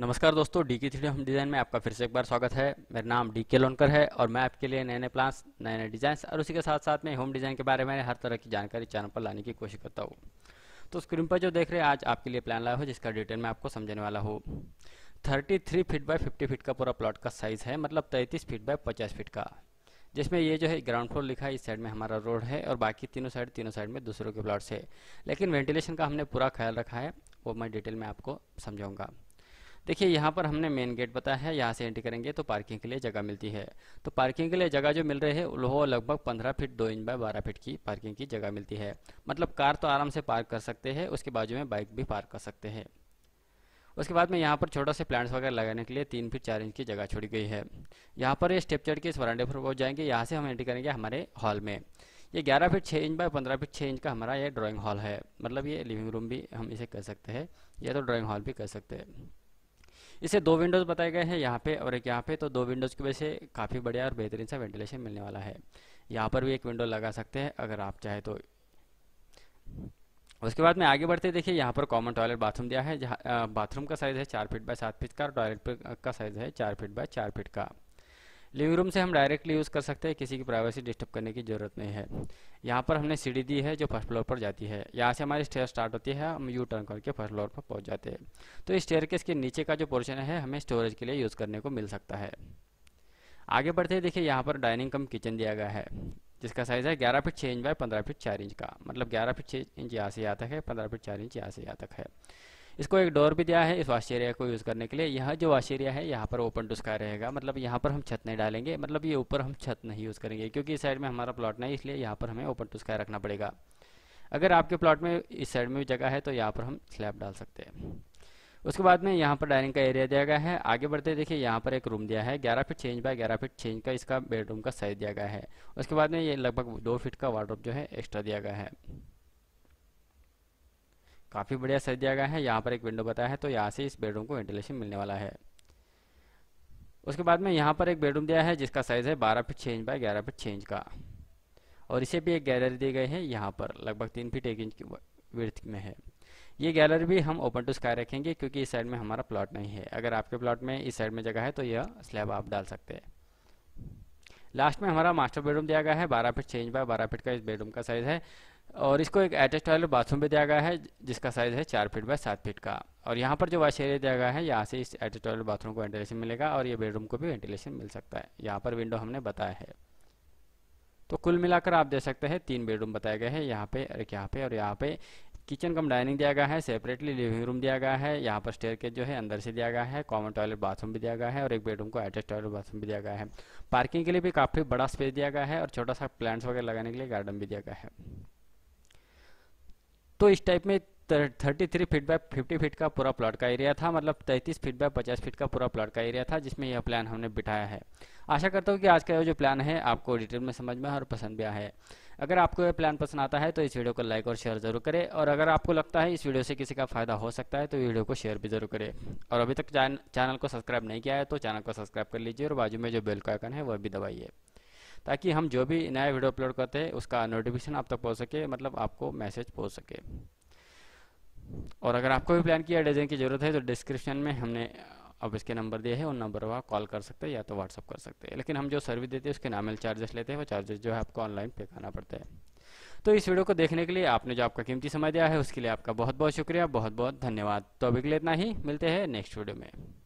नमस्कार दोस्तों डी के थ्री होम डिज़ाइन में आपका फिर से एक बार स्वागत है मेरा नाम डी के लोनकर है और मैं आपके लिए नए नए प्लान्स नए नए डिजाइन और उसी के साथ साथ में होम डिज़ाइन के बारे में हर तरह की जानकारी चैनल पर लाने की कोशिश करता हूँ तो स्क्रीन पर जो देख रहे हैं आज आपके लिए प्लान लाया हो जिसका डिटेल मैं आपको समझने वाला हूँ thirty three feet by fifty feet का पूरा प्लॉट का साइज़ है मतलब तैंतीस फिट बाई पचास फिट का जिसमें ये जो है ग्राउंड फ्लोर लिखा है इस साइड में हमारा रोड है और बाकी तीनों साइड तीनों साइड में दूसरों के प्लॉट्स है लेकिन वेंटिलेशन का हमने पूरा ख्याल रखा है वो मैं डिटेल में आपको समझाऊँगा देखिए यहाँ पर हमने मेन गेट बताया है यहाँ से एंट्री करेंगे तो पार्किंग के लिए जगह मिलती है तो पार्किंग के लिए जगह जो मिल रही है वो लगभग पंद्रह फीट दो इंच बाय बारह फीट की पार्किंग की जगह मिलती है मतलब कार तो आराम से पार्क कर सकते हैं उसके बाजू में बाइक भी पार्क कर सकते हैं उसके बाद में यहाँ पर छोटा से प्लांट्स वगैरह लगाने के लिए तीन फीट चार इंच की जगह छोड़ी गई है यहाँ पर ये चढ़ के इस वरांडे पर पहुँच जाएंगे यहाँ से हम एंट्री करेंगे हमारे हॉल में ये 11 feet 6 inch by 15 feet 6 inch का हमारा ये ड्राइंग हॉल है मतलब ये लिविंग रूम भी हम इसे कर सकते हैं या तो ड्राइंग हॉल भी कर सकते हैं इसे दो विंडोज़ बताए गए हैं यहाँ पे और एक यहाँ पे तो दो विंडोज़ की वजह से काफ़ी बढ़िया और बेहतरीन सा वेंटिलेशन मिलने वाला है यहाँ पर भी एक विंडो लगा सकते हैं अगर आप चाहे तो उसके बाद में आगे बढ़ते देखिए यहाँ पर कॉमन टॉयलेट बाथरूम दिया है जहाँ बाथरूम का साइज़ है चार फीट बाय सात फीट का और टॉयलेट का साइज़ है चार फीट बाय चार फीट का लिविंग रूम से हम डायरेक्टली यूज़ कर सकते हैं किसी की प्राइवेसी डिस्टर्ब करने की ज़रूरत नहीं है यहाँ पर हमने सीढ़ी दी है जो फर्स्ट फ्लोर पर जाती है यहाँ से हमारी स्टेयर स्टार्ट होती है हम यू टर्न करके फर्स्ट फ्लोर पर पहुँच जाते हैं तो इस स्टेयर के नीचे का जो पोर्शन है हमें स्टोरेज के लिए यूज़ करने को मिल सकता है आगे बढ़ते देखिए यहाँ पर डाइनिंग कम किचन दिया गया है जिसका साइज़ है ग्यारह फीट छः इंच बाय पंद्रह फीट चार इंच का मतलब ग्यारह फीट छः इंच यहाँ से यहाँ तक है पंद्रह फीट चार इंच यहाँ से यहाँ तक है इसको एक डोर भी दिया है इस वाश एरिया को यूज़ करने के लिए यह जो वाश एरिया है यहाँ पर ओपन टू स्काई रहेगा मतलब यहाँ पर हम छत नहीं डालेंगे मतलब ये ऊपर हम छत नहीं यूज़ करेंगे क्योंकि इस साइड में हमारा प्लॉट नहीं इसलिए यहाँ पर हमें ओपन टू स्काई रखना पड़ेगा अगर आपके प्लॉट में इस साइड में भी जगह है तो यहाँ पर हम स्लैब डाल सकते हैं उसके बाद में यहाँ पर डाइनिंग का एरिया दिया गया है आगे बढ़ते देखिए यहाँ पर एक रूम दिया है 11 feet change by 11 feet change का इसका बेडरूम का साइज दिया गया है उसके बाद में ये लगभग दो फीट का वार्ड्रोप जो है एक्स्ट्रा दिया गया है काफ़ी बढ़िया सज दिया गया है यहाँ पर एक विंडो बताया है तो यहाँ से इस बेडरूम को वेंटिलेशन मिलने वाला है उसके बाद में यहाँ पर एक बेडरूम दिया है जिसका साइज़ है बारह फीट छः इंच बाय ग्यारह फीट छः इंच का और इसे भी एक गैलरी दी गई है यहाँ पर लगभग तीन फीट एक इंच की विर्थ में है ये गैलरी भी हम ओपन टू स्काई रखेंगे क्योंकि इस साइड में हमारा प्लॉट नहीं है अगर आपके प्लॉट में इस साइड में जगह है तो यह स्लैब आप डाल सकते हैं लास्ट में हमारा मास्टर बेडरूम दिया गया है बारह फिट छः इंच बाय बारह फिट का इस बेडरूम का साइज़ है और इसको एक अटैच टॉयलेट बाथरूम भी दिया गया है जिसका साइज़ है चार फीट बाय सात फीट का और यहाँ पर जो वाश एरिया दिया गया है यहाँ से इस अटैच टॉयलेट बाथरूम को वेंटिलेशन मिलेगा और ये बेडरूम को भी वेंटिलेशन मिल सकता है यहाँ पर विंडो हमने बताया है तो कुल मिलाकर आप देख सकते हैं तीन बेडरूम बताए गए हैं यहाँ पे एक यहाँ पे और यहाँ पे किचन कम डाइनिंग दिया गया है सेपरेटली लिविंग रूम दिया गया है यहाँ पर स्टेयर के जो है अंदर से दिया गया है कॉमन टॉयलेट बाथरूम भी दिया गया है और एक बेडरूम को अटैच टॉयलेट बाथरूम भी दिया गया है पार्किंग के लिए भी काफ़ी बड़ा स्पेस दिया गया है और छोटा सा प्लांट्स वगैरह लगाने के लिए गार्डन भी दिया गया है तो इस टाइप में thirty three feet by fifty feet का पूरा प्लॉट का एरिया था मतलब तैंतीस फीट बाय पचास फीट का पूरा प्लॉट का एरिया था जिसमें यह प्लान हमने बिठाया है आशा करता हूँ कि आज का जो प्लान है आपको डिटेल में समझ में और पसंद भी आया है अगर आपको यह प्लान पसंद आता है तो इस वीडियो को लाइक और शेयर जरूर करें और अगर आपको लगता है इस वीडियो से किसी का फायदा हो सकता है तो वीडियो को शेयर भी जरूर करें और अभी तक चैनल को सब्सक्राइब नहीं किया है तो चैनल को सब्सक्राइब कर लीजिए और बाजू में जो बेल का आइकन है वह भी दबाइए ताकि हम जो भी नया वीडियो अपलोड करते हैं उसका नोटिफिकेशन आप तक पहुँच सके मतलब आपको मैसेज पहुँच सके और अगर आपको भी प्लान किया डिज़ाइन की ज़रूरत है तो डिस्क्रिप्शन में हमने अब इसके नंबर दिए हैं उन नंबर पर आप कॉल कर सकते हैं या तो व्हाट्सअप कर सकते हैं लेकिन हम जो सर्विस देते हैं उसके नामिल चार्जेस लेते हैं वो चार्जेस जो है आपको ऑनलाइन पे करना पड़ता है तो इस वीडियो को देखने के लिए आपने जो आपका कीमती समय दिया है उसके लिए आपका बहुत बहुत शुक्रिया बहुत बहुत धन्यवाद तो अभी के लिए इतना ही मिलते हैं नेक्स्ट वीडियो में